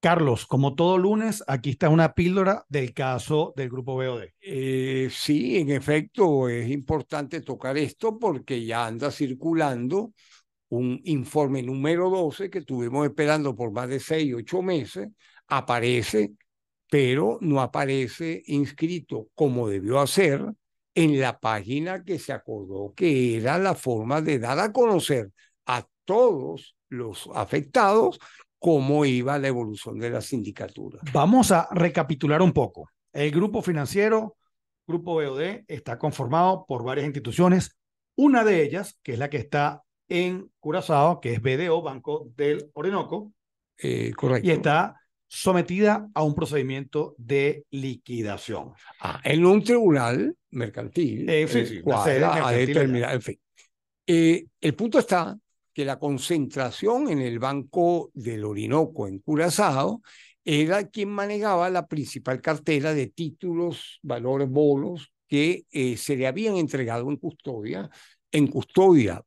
Carlos, como todo lunes, aquí está una píldora del caso del grupo BOD. Eh, sí, en efecto, es importante tocar esto porque ya anda circulando un informe número 12 que estuvimos esperando por más de 6, ocho meses, aparece, pero no aparece inscrito como debió hacer en la página que se acordó que era la forma de dar a conocer a todos los afectados cómo iba la evolución de la sindicatura. Vamos a recapitular un poco. El grupo financiero, Grupo BOD, está conformado por varias instituciones. Una de ellas, que es la que está en Curazao, que es BDO, Banco del Orinoco. Eh, correcto. Y está sometida a un procedimiento de liquidación. Ah, en un tribunal mercantil, eh, sí, sí, a determinar, en fin. Eh, el punto está que la concentración en el Banco del Orinoco, en Curazao, era quien manejaba la principal cartera de títulos, valores, bonos que eh, se le habían entregado en custodia, en custodia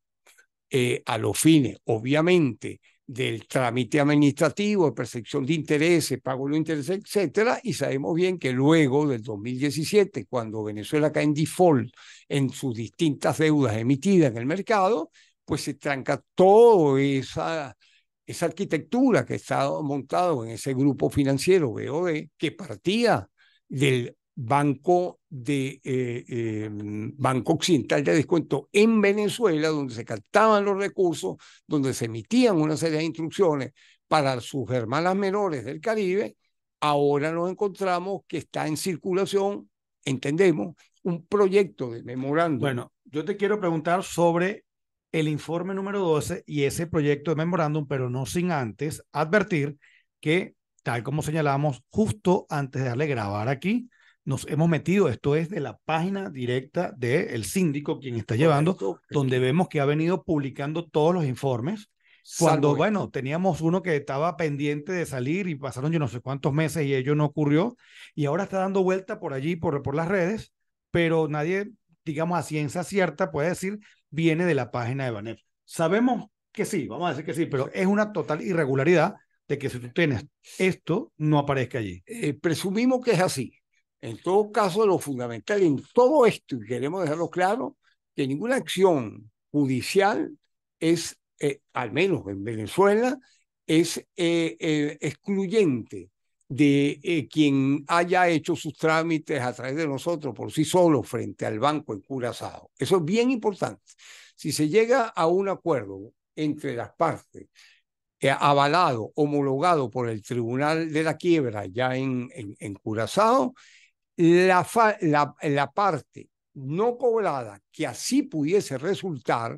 eh, a los fines, obviamente, del trámite administrativo, de percepción de intereses, pago de intereses, etcétera, y sabemos bien que luego del 2017, cuando Venezuela cae en default en sus distintas deudas emitidas en el mercado, pues se tranca toda esa, esa arquitectura que está montado en ese grupo financiero BOD, que partía del Banco, de, eh, eh, Banco Occidental de Descuento en Venezuela, donde se captaban los recursos, donde se emitían una serie de instrucciones para sus hermanas menores del Caribe, ahora nos encontramos que está en circulación, entendemos, un proyecto de memorando. Bueno, yo te quiero preguntar sobre el informe número 12 y ese proyecto de memorándum, pero no sin antes advertir que, tal como señalamos justo antes de darle grabar aquí, nos hemos metido, esto es de la página directa del el síndico, quien está llevando, donde vemos que ha venido publicando todos los informes. Cuando, bueno, teníamos uno que estaba pendiente de salir y pasaron yo no sé cuántos meses y ello no ocurrió, y ahora está dando vuelta por allí, por, por las redes, pero nadie digamos a ciencia cierta, puede decir, viene de la página de banner Sabemos que sí, vamos a decir que sí, pero es una total irregularidad de que si tú tienes esto, no aparezca allí. Eh, presumimos que es así. En todo caso, lo fundamental en todo esto, y queremos dejarlo claro, que ninguna acción judicial es, eh, al menos en Venezuela, es eh, excluyente de eh, quien haya hecho sus trámites a través de nosotros por sí solo frente al banco en Curazao. Eso es bien importante. Si se llega a un acuerdo entre las partes, eh, avalado, homologado por el Tribunal de la Quiebra ya en, en, Curazao, la parte no cobrada que así pudiese resultar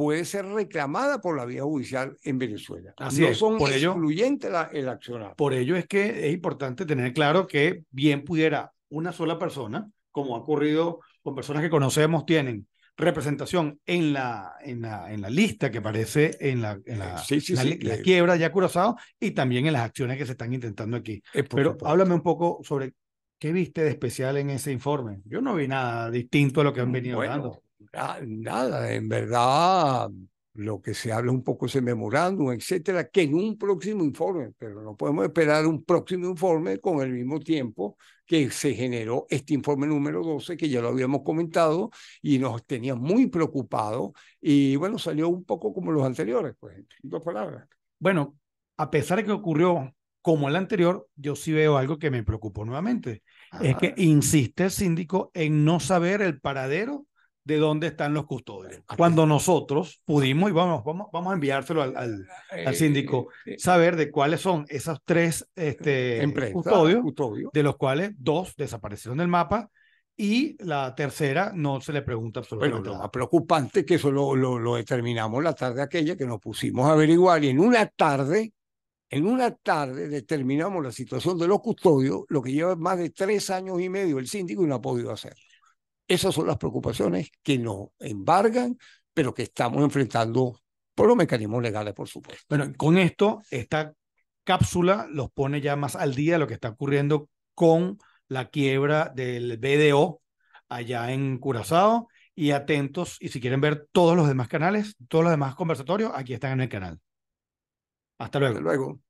puede ser reclamada por la vía judicial en Venezuela. Así no son por excluyentes la, el accionar. Por ello es que es importante tener claro que bien pudiera una sola persona, como ha ocurrido con personas que conocemos, tienen representación en la, en la, en la lista que aparece en la, en la, eh. quiebra ya cruzado y también en las acciones que se están intentando aquí. Pero háblame un poco sobre qué viste de especial en ese informe. Yo no vi nada distinto a lo que han venido hablando. Ah, nada, en verdad, lo que se habla un poco ese memorándum, etcétera, que en un próximo informe, pero no podemos esperar un próximo informe con el mismo tiempo que se generó este informe número 12, que ya lo habíamos comentado y nos tenía muy preocupado, Y bueno, salió un poco como los anteriores, pues, en dos palabras. Bueno, a pesar de que ocurrió como el anterior, yo sí veo algo que me preocupó nuevamente. Es que insiste el síndico en no saber el paradero de dónde están los custodios. Cuando nosotros pudimos, y vamos, vamos, vamos a enviárselo al, al, eh, síndico, eh, eh, saber de cuáles son esas tres este, custodios, de los cuales dos desaparecieron del mapa y la tercera no se le pregunta absolutamente Bueno, más preocupante que eso lo, determinamos la tarde aquella que nos pusimos a averiguar y en una tarde en una tarde determinamos la situación de los custodios, lo que lleva más de tres años y medio el síndico y no ha podido hacer. Esas son las preocupaciones que nos embargan, pero que estamos enfrentando por los mecanismos legales, por supuesto. Bueno, con esto, esta cápsula los pone ya más al día de lo que está ocurriendo con la quiebra del BDO allá en Curazao. Y atentos, y si quieren ver todos los demás canales, todos los demás conversatorios, aquí están en el canal. Hasta luego. Hasta luego.